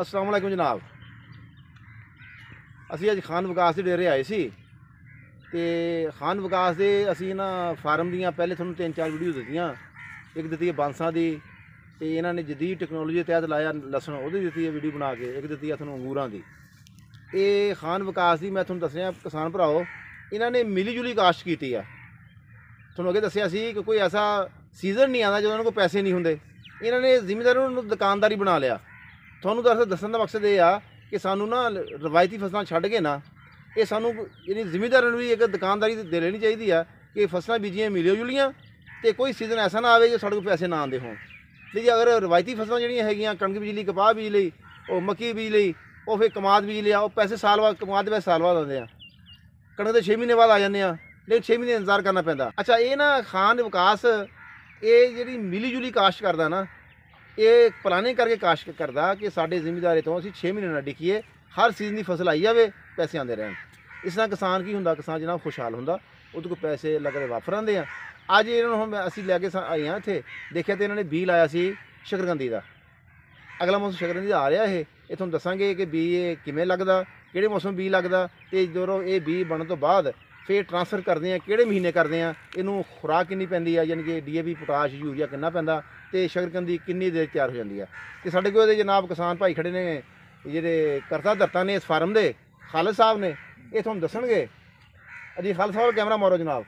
ਅਸਲਾਮ ਵਾਲੇਕੁਮ ਜਨਾਬ ਅਸੀਂ ਅੱਜ ਖਾਨ ਵਿਕਾਸ ਦੇ ਡੇਰੇ ਆਏ ਸੀ ਤੇ ਖਾਨ ਵਿਕਾਸ ਦੇ ਅਸੀਂ ਨਾ ਫਾਰਮ ਦੀਆਂ ਪਹਿਲੇ ਤੁਹਾਨੂੰ ਤਿੰਨ ਚਾਰ ਵੀਡੀਓ ਦਿੱਤੀਆਂ ਇੱਕ ਦਿੱਤੀ ਹੈ ਬਾਂਸਾਂ ਦੀ ਤੇ ਇਹਨਾਂ ਨੇ ਜਦੀਦ ਟੈਕਨੋਲੋਜੀ ਦੇ ਤਹਿਤ ਲਾਇਆ ਲਸਣ ਉਹਦੀ ਦਿੱਤੀ ਹੈ ਵੀਡੀਓ ਬਣਾ ਕੇ ਇੱਕ ਦਿੱਤੀ ਹੈ ਤੁਹਾਨੂੰ ਅੰਗੂਰਾਂ ਦੀ ਇਹ ਖਾਨ ਵਿਕਾਸ ਦੀ ਮੈਂ ਤੁਹਾਨੂੰ ਦੱਸ ਰਿਹਾ ਕਿਸਾਨ ਭਰਾਓ ਇਹਨਾਂ ਨੇ ਮਿਲੀ ਜੁਲੀ ਕਾਸ਼ਤ ਕੀਤੀ ਆ ਤੁਹਾਨੂੰ ਅੱਗੇ ਦੱਸਿਆ ਸੀ ਕਿ ਕੋਈ ਐਸਾ ਸੀਜ਼ਨ ਨਹੀਂ ਆਉਂਦਾ ਜਦੋਂ ਉਹਨਾਂ ਕੋਲ ਪੈਸੇ ਨਹੀਂ ਹੁੰਦੇ ਇਹਨਾਂ ਨੇ ਜ਼ਿਮੀਂਦਾਰਾਂ ਨੂੰ ਦੁਕਾਨਦਾਰੀ ਬਣਾ ਲਿਆ ਤੁਹਾਨੂੰ ਦੱਸ ਦੱਸਣ ਦਾ ਮਕਸਦ ਇਹ ਆ ਕਿ ਸਾਨੂੰ ਨਾ ਰਵਾਇਤੀ ਫਸਲਾਂ ਛੱਡ ਕੇ ਨਾ ਇਹ ਸਾਨੂੰ ਜਿਹੜੀ ਜ਼ਿਮੀਦਾਰਾਂ ਨੂੰ ਵੀ ਇੱਕ ਦੁਕਾਨਦਾਰੀ ਦੇ ਲੈਣੀ ਚਾਹੀਦੀ ਆ ਕਿ ਫਸਲਾਂ ਬੀਜੀਆਂ ਮਿਲਿਓ ਜੁਲੀਆਂ ਤੇ ਕੋਈ ਸੀਜ਼ਨ ਐਸਾ ਨਾ ਆਵੇ ਜੋ ਸਾਡੇ ਕੋਲ ਪੈਸੇ ਨਾ ਆਂਦੇ ਹੋਣ ਤੇ ਜੇ ਅਗਰ ਰਵਾਇਤੀ ਫਸਲਾਂ ਜਿਹੜੀਆਂ ਹੈਗੀਆਂ ਕਣਕ ਬੀਜ ਲਈ ਕਪਾਹ ਬੀਜ ਲਈ ਉਹ ਮੱਕੀ ਬੀਜ ਲਈ ਉਹ ਫੇ ਕਮਾਦ ਬੀਜ ਲਿਆ ਉਹ ਪੈਸੇ ਸਾਲ ਬਾਅਦ ਕਮਾਦ ਦੇ ਸਾਲ ਬਾਅਦ ਆਉਂਦੇ ਆ ਕਣਕ ਦੇ 6 ਮਹੀਨੇ ਬਾਅਦ ਆ ਜਾਂਦੇ ਆ ਲੇਕਿਨ 6 ਮਹੀਨੇ ਇੰਤਜ਼ਾਰ ਕਰਨਾ ਪੈਂਦਾ ਅੱਛਾ ਇਹ ਨਾ ਖਾਨ ਵਿਕਾਸ ਇਹ ਜਿਹੜੀ ਮਿਲੀ ਜੁਲੀ ਕਾਸ਼ਤ ਕਰਦਾ ਨਾ ਇਹ ਪਲਾਨਿੰਗ ਕਰਕੇ ਕਾਸ਼ਕ ਕਰਦਾ ਕਿ ਸਾਡੇ ਜ਼ਿੰਮੇਦਾਰੇ ਤੋਂ ਅਸੀਂ 6 ਮਹੀਨੇ ਨਾ ਡਿਕੀਏ ਹਰ ਸੀਜ਼ਨ ਦੀ ਫਸਲ ਆਈ ਜਾਵੇ ਪੈਸੇ ਆਉਂਦੇ ਰਹਿਣ ਇਸ ਨਾਲ ਕਿਸਾਨ ਕੀ ਹੁੰਦਾ ਕਿਸਾਨ ਜਨਾਬ ਖੁਸ਼ਹਾਲ ਹੁੰਦਾ ਉਹਦੇ ਕੋਲ ਪੈਸੇ ਲੱਗਦੇ ਆਉਂਦੇ ਆ ਅੱਜ ਇਹਨਾਂ ਨੂੰ ਅਸੀਂ ਲੈ ਕੇ ਆਏ ਆ ਇੱਥੇ ਦੇਖਿਆ ਤੇ ਇਹਨਾਂ ਨੇ ਬੀ ਲਾਇਆ ਸੀ ਸ਼ਕਰਗੰਦੀ ਦਾ ਅਗਲਾ ਮੌਸਮ ਸ਼ਕਰਗੰਦੀ ਦਾ ਆ ਰਿਹਾ ਇਹ ਇਹ ਤੁਹਾਨੂੰ ਦੱਸਾਂਗੇ ਕਿ ਬੀ ਇਹ ਕਿਵੇਂ ਲੱਗਦਾ ਕਿਹੜੇ ਮੌਸਮ ਬੀ ਲੱਗਦਾ ਤੇ ਜਦੋਂ ਇਹ ਬੀ ਬਣਨ ਤੋਂ ਬਾਅਦ ਫੇਰ ਟ੍ਰਾਂਸਫਰ ਕਰਦੇ ਆ ਕਿਹੜੇ ਮਹੀਨੇ ਕਰਦੇ ਆ ਇਹਨੂੰ ਖੁਰਾਕ ਕਿੰਨੀ ਪੈਂਦੀ ਆ ਯਾਨੀ ਕਿ ਡੀਏਪੀ ਪੋਟਾਸ਼ ਯੂਰੀਆ ਕਿੰਨਾ ਪੈਂਦਾ ਤੇ ਸ਼ਕਰਕੰਦੀ ਕਿੰਨੀ ਦੇਰ ਤਿਆਰ ਹੋ ਜਾਂਦੀ ਆ ਤੇ ਸਾਡੇ ਕੋਲ ਇਹਦੇ ਜਨਾਬ ਕਿਸਾਨ ਭਾਈ ਖੜੇ ਨੇ ਜਿਹੜੇ ਕਰਤਾ ਦਰਤਾ ਨੇ ਇਸ ਫਾਰਮ ਦੇ ਖਾਲਸ ਸਾਹਿਬ ਨੇ ਇਹ ਤੁਹਾਨੂੰ ਦੱਸਣਗੇ ਅਜੀ ਖਾਲਸ ਸਾਹਿਬ ਕੈਮਰਾ ਮਾਰੋ ਜਨਾਬ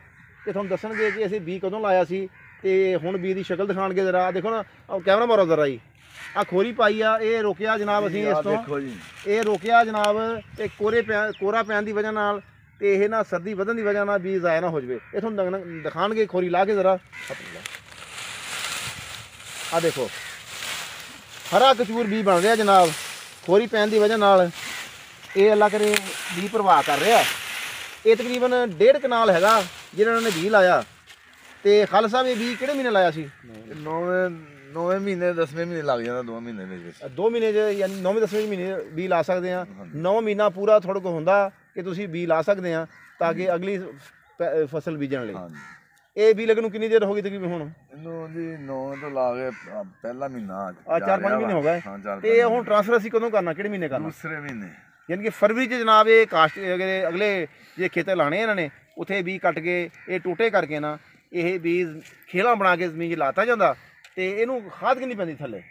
ਇਹ ਤੁਹਾਨੂੰ ਦੱਸਣਗੇ ਕਿ ਅਸੀਂ ਬੀ ਕਦੋਂ ਲਾਇਆ ਸੀ ਤੇ ਹੁਣ ਬੀ ਦੀ ਸ਼ਕਲ ਦਿਖਾਣਗੇ ਜਰਾ ਦੇਖੋ ਨਾ ਕੈਮਰਾ ਮਾਰੋ ਜਰਾ ਜੀ ਆ ਖੋਰੀ ਪਾਈ ਆ ਇਹ ਰੋਕਿਆ ਜਨਾਬ ਅਸੀਂ ਇਸ ਤੋਂ ਇਹ ਰੋਕਿਆ ਜਨਾਬ ਤੇ ਕੋਰੇ ਕੋਰਾ ਪੈਣ ਦੀ ਵਜ੍ਹਾ ਨਾਲ ਤੇ ਇਹ ਨਾ ਸਰਦੀ ਵਧਣ ਦੀ ਵਜ੍ਹਾ ਨਾਲ ਬੀਜ ਜ਼ਾਇਆ ਨਾ ਹੋ ਜਵੇ ਇਹ ਤੁਹਾਨੂੰ ਦਿਖਾਣਗੇ ਖੋਰੀ ਲਾ ਕੇ ਜ਼ਰਾ ਆ ਦੇਖੋ ਹਰਾ ਕਚੂਰ ਵੀ ਬਣ ਰਿਹਾ ਜਨਾਬ ਖੋਰੀ ਪੈਣ ਦੀ ਵਜ੍ਹਾ ਨਾਲ ਇਹ ਅੱਲਾ ਕਰੇ ਵੀ ਪ੍ਰਵਾਹ ਕਰ ਰਿਹਾ ਇਹ ਤਕਰੀਬਨ ਡੇਢ ਕਨਾਲ ਹੈਗਾ ਜਿਹਨਾਂ ਨੇ ਵੀ ਲਾਇਆ ਤੇ ਖਾਲਸਾ ਵੀ ਵੀ ਕਿਹੜੇ ਮਹੀਨੇ ਲਾਇਆ ਸੀ 9ਵੇਂ 9ਵੇਂ ਮਹੀਨੇ 10ਵੇਂ ਮਹੀਨੇ ਲੱਗ ਜਾਂਦਾ 2 ਮਹੀਨੇ ਵਿੱਚ 2 ਮਹੀਨੇ ਜੇ ਯਾਨੀ 9ਵੇਂ 10ਵੇਂ ਮਹੀਨੇ ਵੀ ਲਾ ਸਕਦੇ ਆ 9 ਮਹੀਨਾ ਪੂਰਾ ਥੋੜਾ ਕੋ ਹੁੰਦਾ ਕਿ ਤੁਸੀਂ ਬੀ ਲਾ ਸਕਦੇ ਆ ਤਾਂ ਕਿ ਅਗਲੀ ਫਸਲ ਬੀਜਣ ਲਈ ਹਾਂਜੀ ਇਹ ਬੀ ਲਗ ਨੂੰ ਕਿੰਨੀ ਦੇਰ ਹੋ ਗਈ ਤੱਕ ਹੁਣ ਇਹਨੂੰ ਜੀ 9 ਤੋਂ ਲਾ ਕੇ ਪਹਿਲਾ ਮਹੀਨਾ ਆ ਚਾਰ ਪੰਜ 5 ਮਹੀਨੇ ਹੋ ਗਏ ਤੇ ਇਹ ਹੁਣ ਟ੍ਰਾਂਸਫਰ ਅਸੀਂ ਕਦੋਂ ਕਰਨਾ ਕਿਹੜੇ ਮਹੀਨੇ ਕਰਨਾ ਦੂਸਰੇ ਮਹੀਨੇ ਯਾਨੀ ਕਿ ਫਰਵਰੀ ਚ ਜਨਾਬ ਇਹ ਕਾਸ਼ਟ ਅਗਲੇ ਜੇ ਖੇਤੇ ਲਾਣੇ ਇਹਨਾਂ ਨੇ ਉਥੇ ਬੀ ਕੱਟ ਕੇ ਇਹ ਟੂਟੇ ਕਰਕੇ ਨਾ ਇਹ ਬੀਜ ਖੇਲਾ ਬਣਾ ਕੇ ਜ਼ਮੀਨ 'ਚ ਲਾਤਾ ਜਾਂਦਾ ਤੇ ਇਹਨੂੰ ਖਾਦ ਕਿੰਨੀ ਪੈਂਦੀ ਥੱਲੇ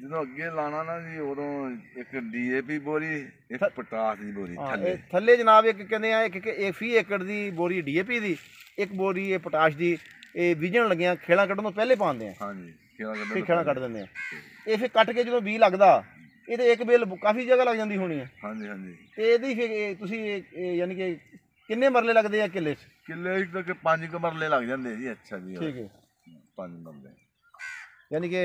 ਜਦੋਂ ਅੱਗੇ ਲਾਣਾ ਨਾ ਜੀ ਉਦੋਂ ਇੱਕ ਡੀਏਪੀ ਬੋਰੀ ਇੱਕ ਪੋਟਾਸ ਦੀ ਬੋਰੀ ਥੱਲੇ ਥੱਲੇ ਜਨਾਬ ਇੱਕ ਕਹਿੰਦੇ ਆ ਇੱਕ ਇੱਕ ਫੀ ਏਕੜ ਦੀ ਬੋਰੀ ਡੀਏਪੀ ਦੀ ਇੱਕ ਬੋਰੀ ਇਹ ਪੋਟਾਸ਼ ਦੀ ਇਹ ਬੀਜਣ ਲੱਗਿਆ ਖੇੜਾ ਕੱਢਣ ਤੋਂ ਪਹਿਲੇ ਪਾਉਂਦੇ ਆ ਹਾਂਜੀ ਖੇਲਾ ਖੇੜਾ ਕੱਢ ਦਿੰਦੇ ਆ ਇਹ ਫਿਰ ਕੱਟ ਕੇ ਜਦੋਂ ਬੀ ਲੱਗਦਾ ਇਹ ਤੇ ਇੱਕ ਬੇਲ ਕਾਫੀ ਜਗ੍ਹਾ ਲੱਗ ਜਾਂਦੀ ਹੋਣੀ ਆ ਹਾਂਜੀ ਹਾਂਜੀ ਤੇ ਇਹਦੀ ਫਿਰ ਤੁਸੀਂ ਯਾਨੀ ਕਿ ਕਿੰਨੇ ਮਰਲੇ ਲੱਗਦੇ ਆ ਕਿੱਲੇ 'ਚ ਕਿੱਲੇ ਤੱਕ ਪੰਜ ਕਮਰਲੇ ਲੱਗ ਜਾਂਦੇ ਜੀ ਅੱਛਾ ਜੀ ਠੀਕ ਹੈ ਪੰਜ ਮਰਲੇ ਯਾਨੀ ਕਿ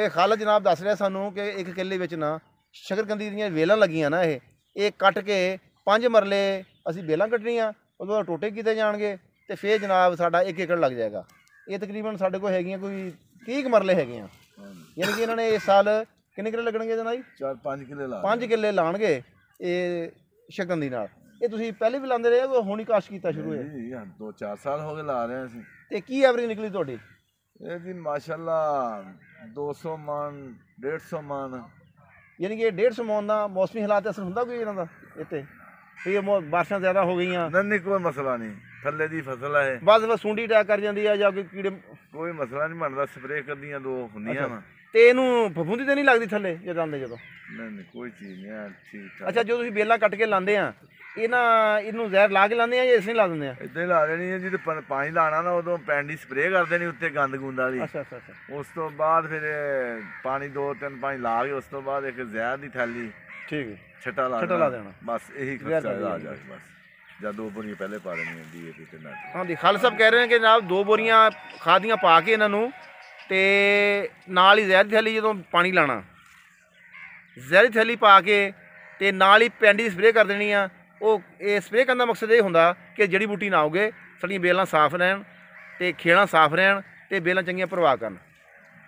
ਇਹ ਖਾਲਦ ਜਨਾਬ ਦੱਸ ਰਿਹਾ ਸਾਨੂੰ ਕਿ ਇੱਕ ਕਿੱਲੇ ਵਿੱਚ ਨਾ ਸ਼ਕਰਕੰਦੀ ਦੀਆਂ ਵੇਲਾਂ ਲੱਗੀਆਂ ਨਾ ਇਹ ਇਹ ਕੱਟ ਕੇ ਪੰਜ ਮਰਲੇ ਅਸੀਂ ਵੇਲਾਂ ਕੱਟਣੀਆਂ ਉਦੋਂ ਟੋਟੇ ਕੀਤੇ ਜਾਣਗੇ ਤੇ ਫੇਰ ਜਨਾਬ ਸਾਡਾ 1 ਏਕੜ ਲੱਗ ਜਾਏਗਾ ਇਹ ਤਕਰੀਬਨ ਸਾਡੇ ਕੋਲ ਹੈਗੀਆਂ ਕੋਈ 30 ਮਰਲੇ ਹੈਗੀਆਂ ਯਾਨੀ ਕਿ ਇਹਨਾਂ ਨੇ ਇਸ ਸਾਲ ਕਿੰਨੇ ਕਿੱਲੇ ਲੱਗਣਗੇ ਜਨਾਬ ਜੀ 4-5 ਕਿੱਲੇ ਲਾ 5 ਕਿੱਲੇ ਲਾਣਗੇ ਇਹ ਸ਼ਕੰਦੀ ਨਾਲ ਇਹ ਤੁਸੀਂ ਪਹਿਲੇ ਵੀ ਲਾਉਂਦੇ ਰਹੇ ਹੋ ਹੁਣ ਹੀ ਕਾਸ਼ ਕੀਤਾ ਸ਼ੁਰੂ ਹੈ 2-4 ਸਾਲ ਹੋ ਗਏ ਲਾ ਰਹੇ ਅਸੀਂ ਤੇ ਕੀ ਐਵਰੇਜ ਨਿਕਲੀ ਤੁਹਾਡੀ ਇਹ ਜੀ ਮਾਸ਼ਾਅੱਲਾ 200 ਮਨ 150 ਮਨ ਯਾਨੀ ਕਿ 150 ਮਨ ਦਾ ਮੌਸਮੀ ਹਾਲਾਤ ਅਸਰ ਹੁੰਦਾ ਕੋਈ ਇਹਨਾਂ ਦਾ ਇੱਥੇ ਇਹ ਬਾਰਿਸ਼ਾਂ ਜ਼ਿਆਦਾ ਹੋ ਗਈਆਂ ਨਹੀਂ ਨਹੀਂ ਕੋਈ ਮਸਲਾ ਨਹੀਂ ਥੱਲੇ ਦੀ ਫਸਲ ਹੈ ਬਸ ਬਸ ਸੁੰਡੀ ਟੈਕ ਕਰ ਜਾਂਦੀ ਆ ਜਾਂ ਕੋਈ ਕੀੜੇ ਕੋਈ ਮਸਲਾ ਨਹੀਂ ਬਣਦਾ ਸਪਰੇਅ ਕਰਦੀਆਂ ਦੋ ਹੁੰਦੀਆਂ ਵਾ ਤੇ ਇਹਨੂੰ ਫਫੂੰਦੀ ਤੇ ਨਹੀਂ ਲੱਗਦੀ ਥੱਲੇ ਜਦੋਂ ਆਉਂਦੇ ਜਦੋਂ ਨਹੀਂ ਨਹੀਂ ਕੋਈ ਚੀਜ਼ ਨਹੀਂ ਠੀਕ ਆ ਅੱਛਾ ਜੋ ਤੁਸੀਂ ਬੇਲਾ ਕੱਟ ਕੇ ਲਾਉਂਦੇ ਆ ਇਹਨਾਂ ਇਹਨੂੰ ਜ਼ਹਿਰ ਲਾ ਕੇ ਲਾਉਂਦੇ ਆ ਜਾਂ ਇਸੇ ਲਾ ਦਿੰਦੇ ਆ ਇਦਾਂ ਹੀ ਲਾ ਦੇਣੀ ਹੈ ਜਿਹਦੇ ਤੇ ਪਾਣੀ ਲਾਣਾ ਨਾ ਉਦੋਂ ਪੈਂਡੀ ਸਪਰੇਅ ਕਰ ਦੇਣੀ ਉੱਤੇ ਗੰਦ ਗੁੰਦਾ ਦੀ ਅੱਛਾ ਅੱਛਾ ਅੱਛਾ ਉਸ ਤੋਂ ਬਾਅਦ ਫਿਰ ਪਾਣੀ ਦੋ ਤਿੰਨ ਪਾਣੀ ਲਾ ਕੇ ਉਸ ਤੋਂ ਬਾਅਦ ਇੱਕ ਜ਼ਹਿਰ ਦੀ ਥੈਲੀ ਠੀਕ ਛਟਾ ਲਾ ਛਟਾ ਲਾ ਦੇਣਾ। ਬਸ ਇਹੀ ਖਰਚਾ ਆ ਜਾਏ ਬਸ ਜਾਂ ਦੋ ਬੋਰੀਆਂ ਪਹਿਲੇ ਪਾ ਲੈਣੀਆਂ ਡੀਏਪੀ ਤੇ ਨਾ ਹਾਂਜੀ ਖਾਲਸਾ ਸਾਹਿਬ ਕਹਿ ਰਹੇ ਨੇ ਕਿ ਜਨਾਬ ਦੋ ਬੋਰੀਆਂ ਖਾਦੀਆਂ ਪਾ ਕੇ ਇਹਨਾਂ ਨੂੰ ਤੇ ਨਾਲ ਹੀ ਜ਼ਹਿਰ ਦੀ ਥੈਲੀ ਜਦੋਂ ਪਾਣੀ ਲਾਣਾ ਜ਼ਹਿਰ ਦੀ ਥੈਲੀ ਪਾ ਕੇ ਤੇ ਨਾਲ ਹੀ ਪੈਂਡੀ ਸਪਰੇਅ ਕਰ ਦੇਣੀ ਆ ਉਹ ਇਹ ਸਪਰੇਅ ਕਰਨ ਦਾ ਮਕਸਦ ਇਹ ਹੁੰਦਾ ਕਿ ਜੜੀ ਬੂਟੀ ਨਾ ਹੋਗੇ ਸੜੀਆਂ ਬੇਲਾਂ ਸਾਫ਼ ਰਹਿਣ ਤੇ ਖੇੜਾਂ ਸਾਫ਼ ਰਹਿਣ ਤੇ ਬੇਲਾਂ ਚੰਗੀਆਂ ਪ੍ਰਵਾਹ ਕਰਨ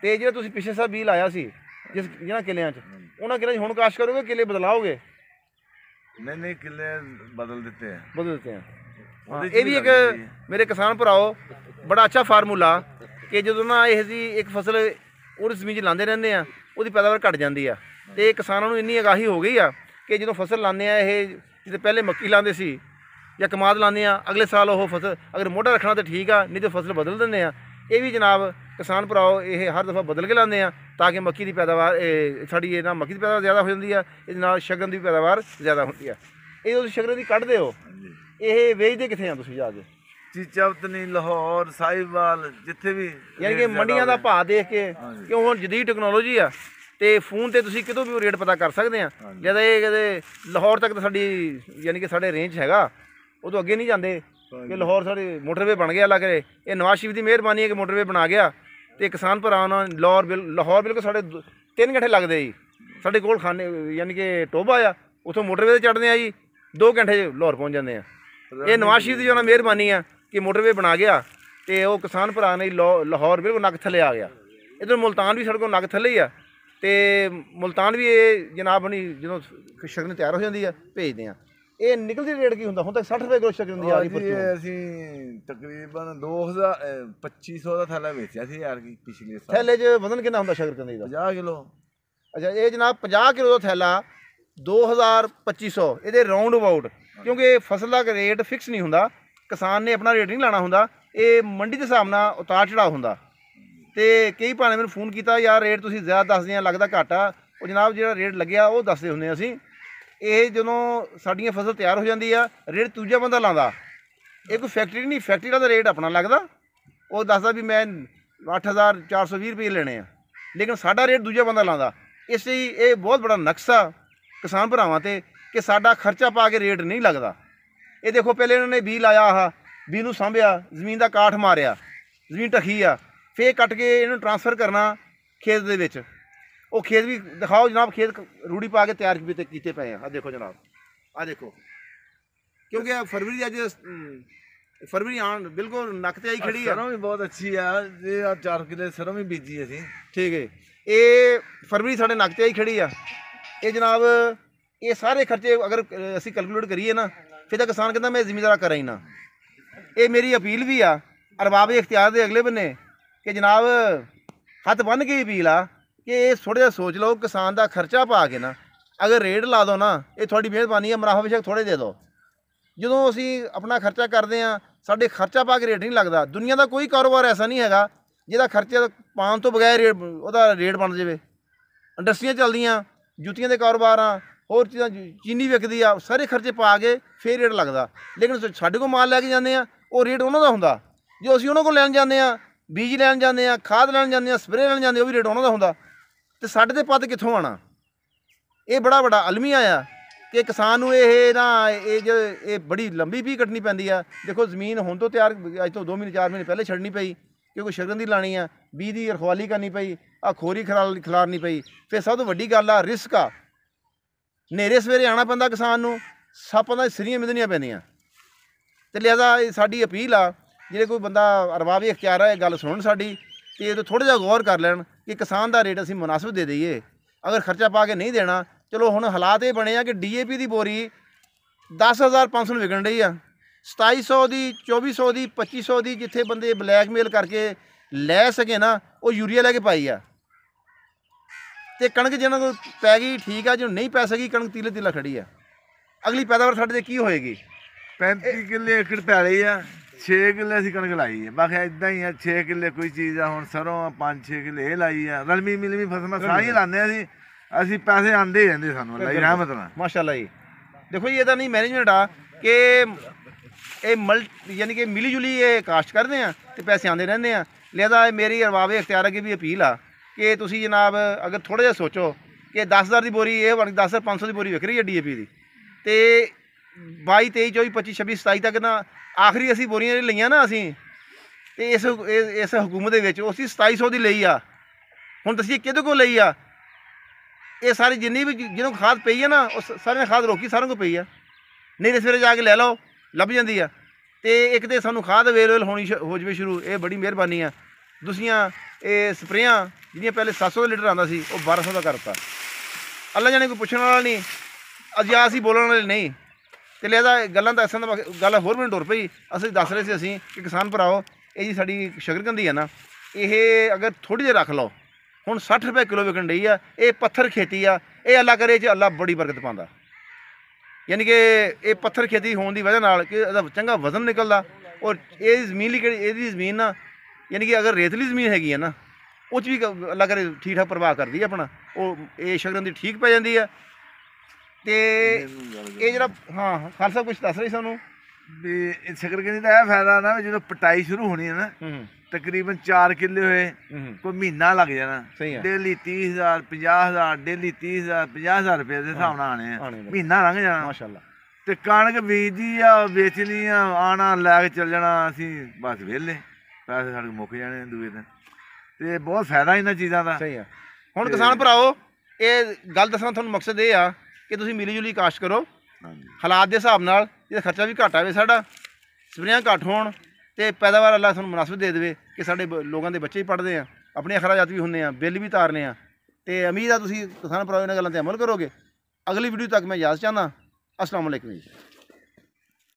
ਤੇ ਜਿਹੜਾ ਤੁਸੀਂ ਪਿਛੇ ਸਾਹ ਬੀ ਲਾਇਆ ਸੀ ਜਿਸ ਜਿਹੜਾ ਕਿਲਿਆਂ 'ਚ ਉਹਨਾਂ ਕਿਲਿਆਂ 'ਚ ਹੁਣ ਕਾਸ਼ ਕਰੋਗੇ ਕਿਲੇ ਬਦਲਾਓਗੇ ਨਹੀਂ ਨਹੀਂ ਕਿਲੇ ਬਦਲ ਦਿੱਤੇ ਆ ਬਦਲ ਦਿੱਤੇ ਆ ਇਹ ਵੀ ਇੱਕ ਮੇਰੇ ਕਿਸਾਨ ਭਰਾਓ ਬੜਾ ਅੱਛਾ ਫਾਰਮੂਲਾ ਕਿ ਜਦੋਂ ਨਾ ਇਹ ਜੀ ਇੱਕ ਫਸਲ ਉਹ ਜ਼ਮੀਨ 'ਚ ਲਾਉਂਦੇ ਰਹਿੰਦੇ ਆ ਉਹਦੀ ਪੈਦਾਵਾਰ ਘਟ ਜਾਂਦੀ ਆ ਤੇ ਕਿਸਾਨਾਂ ਨੂੰ ਇੰਨੀ ਅਗਾਹੀ ਹੋ ਗਈ ਆ ਕਿ ਜਦੋਂ ਫਸਲ ਲਾਉਂਦੇ ਆ ਇਹ ਜਿੱਥੇ ਪਹਿਲੇ ਮੱਕੀ ਲਾਉਂਦੇ ਸੀ ਜਾਂ ਕਮਾਦ ਲਾਉਂਦੇ ਆ ਅਗਲੇ ਸਾਲ ਉਹ ਫਸਲ ਅਗਰ ਮੋਢਾ ਰੱਖਣਾ ਤਾਂ ਠੀਕ ਆ ਨਹੀਂ ਤਾਂ ਫਸਲ ਬਦਲ ਦਿੰਦੇ ਆ ਇਹ ਵੀ ਜਨਾਬ ਕਿਸਾਨ ਭਰਾਓ ਇਹ ਹਰ ਦਫਾ ਬਦਲ ਕੇ ਲਾਉਂਦੇ ਆ ਤਾਂ ਕਿ ਮੱਕੀ ਦੀ ਪੈਦਾਵਾਰ ਸਾਡੀ ਇਹ ਨਾ ਮੱਕੀ ਦੀ ਪੈਦਾਵਾਰ ਜ਼ਿਆਦਾ ਹੋ ਜਾਂਦੀ ਆ ਇਹਦੇ ਨਾਲ ਸ਼ਗਨ ਦੀ ਪੈਦਾਵਾਰ ਜ਼ਿਆਦਾ ਹੁੰਦੀ ਆ ਇਹ ਤੁਸੀਂ ਸ਼ਗਨ ਦੀ ਕੱਢਦੇ ਹੋ ਇਹ ਵੇਚਦੇ ਕਿੱਥੇ ਆ ਤੁਸੀਂ ਜਾ ਕੇ ਚੀਚਾਵਤਨੀ ਲਾਹੌਰ ਸਾਈਵਾਲ ਜਿੱਥੇ ਵੀ ਯਾਨੀ ਕਿ ਮੰਡੀਆਂ ਦਾ ਭਾਅ ਦੇਖ ਕੇ ਕਿਉਂ ਹੁਣ ਜਦੀਦ ਟੈਕਨੋਲੋਜੀ ਆ ਤੇ ਫੋਨ ਤੇ ਤੁਸੀਂ ਕਿਤੋਂ ਵੀ ਰੇਟ ਪਤਾ ਕਰ ਸਕਦੇ ਆ ਜਦ ਇਹ ਕਦੇ ਲਾਹੌਰ ਤੱਕ ਤਾਂ ਸਾਡੀ ਯਾਨੀ ਕਿ ਸਾਡੇ ਰੇਂਜ ਹੈਗਾ ਉਹ ਤੋਂ ਅੱਗੇ ਨਹੀਂ ਜਾਂਦੇ ਕਿ ਲਾਹੌਰ ਸਾਡੇ ਮੋਟਰਵੇ ਬਣ ਗਿਆ ਲਾਗੇ ਇਹ ਨਵਾਸ਼ੀਵ ਦੀ ਮਿਹਰਬਾਨੀ ਹੈ ਕਿ ਮੋਟਰਵੇ ਬਣਾ ਗਿਆ ਤੇ ਕਿਸਾਨ ਭਰਾ ਨਾਲ ਲਾਹੌਰ ਲਾਹੌਰ ਬਿਲਕੁਲ ਸਾਡੇ 3 ਘੰਟੇ ਲੱਗਦੇ ਜੀ ਸਾਡੇ ਕੋਲ ਖਾਨੇ ਯਾਨੀ ਕਿ ਟੋਬਾ ਆ ਉਥੋਂ ਮੋਟਰਵੇ ਤੇ ਚੜਦੇ ਆ ਜੀ 2 ਘੰਟੇ ਲਾਹੌਰ ਪਹੁੰਚ ਜਾਂਦੇ ਆ ਇਹ ਨਵਾਸ਼ੀਵ ਦੀ ਜਨਾ ਮਿਹਰਬਾਨੀ ਆ ਕਿ ਮੋਟਰਵੇ ਬਣਾ ਗਿਆ ਤੇ ਉਹ ਕਿਸਾਨ ਭਰਾ ਨੇ ਲਾਹੌਰ ਬਿਲਕੁਲ ਨੱਕ ਥੱਲੇ ਆ ਗਿਆ ਇਧਰ ਮੁਲਤਾਨ ਵੀ ਸੜਕੋਂ ਨੱਕ ਥੱਲੇ ਹੀ ਆ ਤੇ ਮਲਤਾਨ ਵੀ ਇਹ ਜਨਾਬ ਹਣੀ ਜਦੋਂ ਸ਼ਗਨ ਤਿਆਰ ਹੋ ਜਾਂਦੀ ਆ ਭੇਜਦੇ ਆ ਇਹ ਨਿਕਲਦੀ ਰੇਟ ਕੀ ਹੁੰਦਾ ਹੁਣ ਤੱਕ 60 ਰੁਪਏ ਕਿਲੋ ਸ਼ਗਨ ਦੀ ਆ ਰਹੀ ਪਰਚੀ ਅਸੀਂ ਤਕਰੀਬਨ 2000 2500 ਦਾ ਥੈਲਾ ਵੇਚਿਆ ਸੀ ਯਾਰ ਕੀ ਪਿਛਲੇ ਸਾਲ ਥੈਲੇ 'ਚ ਵਜ਼ਨ ਕਿੰਨਾ ਹੁੰਦਾ ਸ਼ਗਨ ਦੀ ਦਾ 50 ਕਿਲੋ ਅੱਛਾ ਇਹ ਜਨਾਬ 50 ਕਿਲੋ ਦਾ ਥੈਲਾ 2250 ਇਹਦੇ ਰਾਉਂਡ ਅਬਾਊਟ ਕਿਉਂਕਿ ਫਸਲ ਦਾ ਰੇਟ ਫਿਕਸ ਨਹੀਂ ਹੁੰਦਾ ਕਿਸਾਨ ਨੇ ਆਪਣਾ ਰੇਟ ਨਹੀਂ ਲਾਣਾ ਹੁੰਦਾ ਇਹ ਮੰਡੀ ਦੇ ਹਿਸਾਬ ਨਾਲ ਉਤਾਰ ਚੜਾ ਹੁੰਦਾ ਤੇ ਕਈ ਭਾਣੇ ਮੈਨੂੰ ਫੋਨ ਕੀਤਾ ਯਾਰ ਰੇਟ ਤੁਸੀਂ ਜ਼ਿਆਦਾ ਦੱਸਦੇ ਆ ਲੱਗਦਾ ਘਾਟਾ ਉਹ ਜਨਾਬ ਜਿਹੜਾ ਰੇਟ ਲੱਗਿਆ ਉਹ ਦੱਸਦੇ ਹੁੰਦੇ ਅਸੀਂ ਇਹ ਜਦੋਂ ਸਾਡੀਆਂ ਫਸਲ ਤਿਆਰ ਹੋ ਜਾਂਦੀ ਆ ਰੇਟ ਦੂਜਾ ਬੰਦਾ ਲਾਉਂਦਾ ਇਹ ਕੋਈ ਫੈਕਟਰੀ ਨਹੀਂ ਫੈਕਟਰੀ ਦਾ ਰੇਟ ਆਪਣਾ ਲੱਗਦਾ ਉਹ ਦੱਸਦਾ ਵੀ ਮੈਂ 8420 ਰੁਪਏ ਲੈਣੇ ਆ ਲੇਕਿਨ ਸਾਡਾ ਰੇਟ ਦੂਜਾ ਬੰਦਾ ਲਾਉਂਦਾ ਇਸ ਲਈ ਇਹ ਬਹੁਤ ਬੜਾ ਨਕਸ਼ਾ ਕਿਸਾਨ ਭਰਾਵਾਂ ਤੇ ਕਿ ਸਾਡਾ ਖਰਚਾ ਪਾ ਕੇ ਰੇਟ ਨਹੀਂ ਲੱਗਦਾ ਇਹ ਦੇਖੋ ਪਹਿਲੇ ਇਹਨਾਂ ਨੇ ਬੀ ਲਾਇਆ ਆ ਬੀ ਨੂੰ ਸਾਂਭਿਆ ਜ਼ਮੀਨ ਦਾ ਕਾਠ ਮਾਰਿਆ ਜ਼ਮੀਨ ਟਖੀ ਆ ਫੇਰ ਕੱਟ ਕੇ ਇਹਨੂੰ ਟਰਾਂਸਫਰ ਕਰਨਾ ਖੇਤ ਦੇ ਵਿੱਚ ਉਹ ਖੇਤ ਵੀ ਦਿਖਾਓ ਜਨਾਬ ਖੇਤ ਰੂੜੀ ਪਾ ਕੇ ਤਿਆਰ ਕੀਤੇ ਪਏ ਆ ਆ ਦੇਖੋ ਜਨਾਬ ਆ ਦੇਖੋ ਕਿਉਂਕਿ ਫਰਵਰੀ ਅੱਜ ਫਰਵਰੀ ਆਣ ਬਿਲਕੁਲ ਨੱਕ ਤੇ ਆਈ ਖੜੀ ਆ ਸਰੋਂ ਵੀ ਬਹੁਤ ਅੱਛੀ ਆ ਜੇ ਆ ਚਾਰ ਕਿਲੇ ਸਰੋਂ ਵੀ ਬੀਜੀ ਅਸੀਂ ਠੀਕ ਹੈ ਇਹ ਫਰਵਰੀ ਸਾਡੇ ਨੱਕ ਤੇ ਆਈ ਖੜੀ ਆ ਇਹ ਜਨਾਬ ਇਹ ਸਾਰੇ ਖਰਚੇ ਅਗਰ ਅਸੀਂ ਕੈਲਕੂਲੇਟ ਕਰੀਏ ਨਾ ਫਿਰ ਤਾਂ ਕਿਸਾਨ ਕਹਿੰਦਾ ਮੈਂ ਜ਼ਿਮੀਂਦਾਰਾ ਕਰਾਂ ਹੀ ਨਾ ਇਹ ਮੇਰੀ ਅਪੀਲ ਵੀ ਆ ਅਰਬਾਬ ਇਖਤਿਆਰ ਦੇ ਅਗਲੇ ਬੰਨੇ ਕਿ ਜਨਾਬ ਹੱਥ ਬੰਨ ਕੇ ਹੀ ਅਪੀਲ ਆ ਕਿ ਇਹ ਥੋੜਾ ਜਿਹਾ ਸੋਚ ਲਓ ਕਿਸਾਨ ਦਾ ਖਰਚਾ ਪਾ ਕੇ ਨਾ ਅਗਰ ਰੇਟ ਲਾ ਦੋ ਨਾ ਇਹ ਤੁਹਾਡੀ ਮਿਹਰਬਾਨੀ ਹੈ ਮੁਨਾਫਾ ਵਿਸ਼ੇਕ ਥੋੜੇ ਦੇ ਦਿਓ ਜਦੋਂ ਅਸੀਂ ਆਪਣਾ ਖਰਚਾ ਕਰਦੇ ਆ ਸਾਡੇ ਖਰਚਾ ਪਾ ਕੇ ਰੇਟ ਨਹੀਂ ਲੱਗਦਾ ਦੁਨੀਆ ਦਾ ਕੋਈ ਕਾਰੋਬਾਰ ਐਸਾ ਨਹੀਂ ਹੈਗਾ ਜਿਹਦਾ ਖਰਚਾ ਪਾਉਣ ਤੋਂ ਬਗੈਰ ਉਹਦਾ ਰੇਟ ਬਣ ਜਾਵੇ ਇੰਡਸਟਰੀਆਂ ਚੱਲਦੀਆਂ ਜੁੱਤੀਆਂ ਦੇ ਕਾਰੋਬਾਰ ਆ ਹੋਰ ਚੀਜ਼ਾਂ ਚੀਨੀ ਵਿਕਦੀ ਆ ਸਾਰੇ ਖਰਚੇ ਪਾ ਕੇ ਫੇਰ ਰੇਟ ਲੱਗਦਾ ਲੇਕਿਨ ਸਾਡੇ ਕੋਲ ਮਾਲ ਲੈ ਕੇ ਜਾਂਦੇ ਆ ਉਹ ਰੇਟ ਉਹਨਾਂ ਦਾ ਹੁੰਦਾ ਜੇ ਅਸੀਂ ਉਹਨਾਂ ਕੋਲ ਲੈਣ ਜਾਂਦੇ ਆ ਬੀਜ ਲੈਣ ਜਾਂਦੇ ਆ ਖਾਦ ਲੈਣ ਜਾਂਦੇ ਆ ਸਪਰੇਅ ਲੈਣ ਜਾਂਦੇ ਉਹ ਵੀ ਰੇਟ ਉਹਨਾਂ ਦਾ ਹੁੰਦਾ ਤੇ ਸਾਡੇ ਤੇ ਪੱਦ ਕਿੱਥੋਂ ਆਣਾ ਇਹ ਬੜਾ ਵੱਡਾ ਅਲਮੀ ਆਇਆ ਕਿ ਕਿਸਾਨ ਨੂੰ ਇਹ ਨਾ ਇਹ ਜੇ ਇਹ ਬੜੀ ਲੰਬੀ ਵੀ ਕੱਟਣੀ ਪੈਂਦੀ ਆ ਦੇਖੋ ਜ਼ਮੀਨ ਹੁਣ ਤੋਂ ਤਿਆਰ ਅੱਜ ਤੋਂ 2 ਮਹੀਨੇ 4 ਮਹੀਨੇ ਪਹਿਲੇ ਛੱਡਣੀ ਪਈ ਕਿਉਂਕਿ ਸ਼ਗਨ ਦੀ ਲਾਣੀ ਆ ਬੀਜ ਦੀ ਰਖਵਾਲੀ ਕਰਨੀ ਪਈ ਆ ਖੋਰੀ ਖਰਾਲ ਖਿਲਾਰਨੀ ਪਈ ਫਿਰ ਸਭ ਤੋਂ ਵੱਡੀ ਗੱਲ ਆ ਰਿਸਕ ਆ ਨੇਰੇ ਸਵੇਰੇ ਆਣਾ ਪੈਂਦਾ ਕਿਸਾਨ ਨੂੰ ਸੱਪਾਂ ਦਾ ਸਿਰੀਆਂ ਮਿਦਨੀਆਂ ਪੈਂਦੀਆਂ ਤੇ ਲਿਆਦਾ ਸਾਡੀ ਅਪੀਲ ਆ ਜਿਹੜੇ ਕੋਈ ਬੰਦਾ ਅਰਬਾਬੀ ਇਖਤਿਆਰ ਹੈ ਇਹ ਗੱਲ ਸੁਣਨ ਸਾਡੀ ਤੇ ਇਹ ਤੋਂ ਥੋੜਾ ਜਿਹਾ ਗੌਰ ਕਰ ਲੈਣ ਕਿ ਕਿਸਾਨ ਦਾ ਰੇਟ ਅਸੀਂ ਮੁਨਾਸਬ ਦੇ ਦਈਏ ਅਗਰ ਖਰਚਾ ਪਾ ਕੇ ਨਹੀਂ ਦੇਣਾ ਚਲੋ ਹੁਣ ਹਾਲਾਤ ਇਹ ਬਣੇ ਆ ਕਿ ਡੀਏਪੀ ਦੀ ਬੋਰੀ 10500 ਵਿਕਣ ਰਹੀ ਆ 2700 ਦੀ 2400 ਦੀ 2500 ਦੀ ਜਿੱਥੇ ਬੰਦੇ ਬਲੈਕਮੇਲ ਕਰਕੇ ਲੈ ਸਕੇ ਨਾ ਉਹ ਯੂਰੀਆ ਲੈ ਕੇ ਪਾਈ ਆ ਤੇ ਕਣਕ ਜਿਹਨਾਂ ਕੋ ਪੈ ਗਈ ਠੀਕ ਆ ਜਿਹਨ ਨਹੀਂ ਪੈ ਸਕੀ ਕਣਕ ਤੀਲੇ ਤੀਲਾ ਖੜੀ ਆ ਅਗਲੀ ਪੈਦਾਵਾਰ ਸਾਡੇ ਤੇ ਕੀ ਹੋਏਗੀ 35 ਕਿੱਲੇ ਏਕੜ ਪੈ ਰਹੀ ਆ 6 ਕਿੱਲੇ ਅਸੀਂ ਕਣਕ ਲਾਈ ਹੈ ਬਾਕੀ ਇਦਾਂ ਹੀ ਆ 6 ਕਿੱਲੇ ਕੋਈ ਚੀਜ਼ ਆ ਹੁਣ ਸਰੋਂ 5-6 ਕਿੱਲੇ ਇਹ ਲਾਈ ਆ ਰਲਮੀ ਮਿਲਮੀ ਫਸਲਾਂ ਸਾਰੀਆਂ ਲਾਉਂਦੇ ਆ ਅਸੀਂ ਅਸੀਂ ਪੈਸੇ ਆਂਦੇ ਜਾਂਦੇ ਸਾਨੂੰ ਅੱਲਾਹ ਹੀ ਰਹਿਮਤ ਨਾਲ ਮਾਸ਼ਾਅੱਲਾ ਜੀ ਦੇਖੋ ਜੀ ਇਹਦਾ ਨਹੀਂ ਮੈਨੇਜਮੈਂਟ ਆ ਕਿ ਇਹ ਮਲ ਯਾਨੀ ਕਿ ਮਿਲੀ ਜੁਲੀ ਇਹ ਕਾਸ਼ਤ ਕਰਦੇ ਆ ਤੇ ਪੈਸੇ ਆਂਦੇ ਰਹਿੰਦੇ ਆ ਲਿਆਦਾ ਮੇਰੀ ਅਰਵਾਬੇ ਇਖਤਿਆਰ ਅਗੇ ਵੀ ਅਪੀਲ ਆ ਕਿ ਤੁਸੀਂ ਜਨਾਬ ਅਗਰ ਥੋੜਾ ਜਿਹਾ ਸੋਚੋ ਕਿ 10000 ਦੀ ਬੋਰੀ ਇਹ ਬਣ 10500 ਦੀ ਬੋਰੀ ਵਿਕ ਰਹੀ ਹੈ ਡੀਏਪੀ ਦੀ ਤੇ 22 23 24 25 26 27 ਤੱਕ ਨਾ ਆਖਰੀ ਅਸੀਂ ਬੋਰੀਆਂ ਲਈਆਂ ਨਾ ਅਸੀਂ ਤੇ ਇਸ ਇਸ ਹਕੂਮਤ ਦੇ ਵਿੱਚ ਅਸੀਂ 2700 ਦੀ ਲਈ ਆ ਹੁਣ ਤੁਸੀਂ ਕਿਹਦੇ ਕੋਲ ਲਈ ਆ ਇਹ ਸਾਰੀ ਜਿੰਨੀ ਵੀ ਜਿਹਨੂੰ ਖਾਦ ਪਈ ਆ ਨਾ ਉਸ ਸਾਰੇ ਖਾਦ ਰੋਕੀ ਸਾਰਿਆਂ ਕੋ ਪਈ ਆ ਨਹੀਂ ਤੇ ਜਾ ਕੇ ਲੈ ਲਓ ਲੱਭ ਜਾਂਦੀ ਆ ਤੇ ਇੱਕ ਤੇ ਸਾਨੂੰ ਖਾਦ ਅਵੇਲੇਬਲ ਹੋਣੀ ਹੋ ਜਵੇ ਸ਼ੁਰੂ ਇਹ ਬੜੀ ਮਿਹਰਬਾਨੀ ਆ ਦੂਸੀਆਂ ਇਹ ਸਪਰੇਆਂ ਜਿਹੜੀਆਂ ਪਹਿਲੇ 700 ਲੀਟਰ ਆਂਦਾ ਸੀ ਉਹ 1200 ਦਾ ਕਰਤਾ ਅੱਲਾ ਜਾਣੇ ਕੋਈ ਪੁੱਛਣ ਵਾਲਾ ਨਹੀਂ ਅਜਿਆ ਅਸੀਂ ਬੋਲਣ ਵਾਲੇ ਨਹੀਂ ਤੇ ਲਿਆਦਾ ਗੱਲਾਂ ਦੱਸਣ ਦਾ ਗੱਲ ਹੋਰ ਵੀ ਡੁਰ ਪਈ ਅਸੀਂ ਦੱਸ ਰਹੇ ਸੀ ਅਸੀਂ ਕਿ ਕਿਸਾਨ ਭਰਾਓ ਇਹ ਜੀ ਸਾਡੀ ਸ਼ਕਰਕੰਦੀ ਆ ਨਾ ਇਹ ਅਗਰ ਥੋੜੀ ਜਿਹੀ ਰੱਖ ਲਓ ਹੁਣ 60 ਰੁਪਏ ਕਿਲੋ ਵਿਕਣ ਰਹੀ ਆ ਇਹ ਪੱਥਰ ਖੇਤੀ ਆ ਇਹ ਅੱਲਾ ਕਰੇ ਜੇ ਅੱਲਾ ਬੜੀ ਬਰਕਤ ਪਾਉਂਦਾ ਯਾਨੀ ਕਿ ਇਹ ਪੱਥਰ ਖੇਤੀ ਹੋਣ ਦੀ ਵਜ੍ਹਾ ਨਾਲ ਕਿ ਇਹਦਾ ਚੰਗਾ ਵਜ਼ਨ ਨਿਕਲਦਾ ਔਰ ਇਹ ਜ਼ਮੀਨ ਲਈ ਕਿਹੜੀ ਇਹਦੀ ਜ਼ਮੀਨ ਨਾ ਯਾਨੀ ਕਿ ਅਗਰ ਰੇਤਲੀ ਜ਼ਮੀਨ ਹੈਗੀ ਆ ਨਾ ਉਹ 'ਚ ਵੀ ਅੱਲਾ ਕਰੇ ਠੀਕ ਠਾਕ ਪ੍ਰਭਾਵ ਕਰਦੀ ਆ ਆਪਣਾ ਉਹ ਇਹ ਸ਼ਗਨ ਦੀ ਠੀਕ ਪੈ ਜਾਂਦੀ ਆ ਤੇ ਇਹ ਜਿਹੜਾ ਹਾਂ ਖਾਲਸਾ ਕੁਝ ਦੱਸ ਰਹੀ ਸਾਨੂੰ ਵੀ ਸਿਕਰ ਸਿਕਰਗਨੀ ਦਾ ਇਹ ਫਾਇਦਾ ਨਾ ਜਦੋਂ ਪਟਾਈ ਸ਼ੁਰੂ ਹੋਣੀ ਹੈ ਨਾ ਤਕਰੀਬਨ 4 ਕਿੱਲੇ ਹੋਏ ਕੋਈ ਮਹੀਨਾ ਲੱਗ ਜਾਣਾ ਡੇਲੀ 30000 50000 ਡੇਲੀ 30000 50000 ਰੁਪਏ ਦੇ ਹਿਸਾਬ ਨਾਲ ਆਣੇ ਆ ਮਹੀਨਾ ਲੰਘ ਜਾਣਾ ਮਾਸ਼ਾਅੱਲਾ ਤੇ ਕਣਕ ਬੀਜੀ ਆ ਵੇਚਣੀ ਆ ਆਣਾ ਲੈ ਕੇ ਚੱਲ ਜਾਣਾ ਅਸੀਂ ਬਸ ਵਿਹਲੇ ਪੈਸੇ ਸਾਡੇ ਮੁੱਕ ਜਾਣੇ ਦੂਏ ਦਿਨ ਤੇ ਬਹੁਤ ਫਾਇਦਾ ਇਹਨਾਂ ਚੀਜ਼ਾਂ ਦਾ ਸਹੀ ਆ ਹੁਣ ਕਿਸਾਨ ਭਰਾਓ ਇਹ ਗੱਲ ਦੱਸਣਾ ਤੁਹਾਨੂੰ ਮਕਸਦ ਇਹ ਆ ਕਿ ਤੁਸੀਂ ਮਿਲੀ ਜੁਲੀ ਕਾਸ਼ ਕਰੋ ਹਾਲਾਤ ਦੇ ਹਿਸਾਬ ਨਾਲ ਇਹ ਖਰਚਾ ਵੀ ਘਟਾ ਆਵੇ ਸਾਡਾ ਸਪਰੇਆਂ ਘਟ ਹੋਣ ਤੇ ਪੈਦਾਵਾਰ ਅੱਲਾ ਸਾਨੂੰ ਮੁਨਾਸਬ ਦੇ ਦੇਵੇ ਕਿ ਸਾਡੇ ਲੋਕਾਂ ਦੇ ਬੱਚੇ ਹੀ ਪੜਦੇ ਆ ਆਪਣੇ ਖਰਾਜਾਤ ਵੀ ਹੁੰਦੇ ਆ ਬਿੱਲ ਵੀ ਤਾਰਨੇ ਆ ਤੇ ਉਮੀਦ ਆ ਤੁਸੀਂ ਕਿਸਾਨ ਭਰਾਓ ਇਹਨਾਂ ਗੱਲਾਂ ਤੇ ਅਮਲ ਕਰੋਗੇ ਅਗਲੀ ਵੀਡੀਓ ਤੱਕ ਮੈਂ ਯਾਦ ਚਾਹਨਾ ਅਸਲਾਮੁਅਲੈਕੁਮ ਜੀ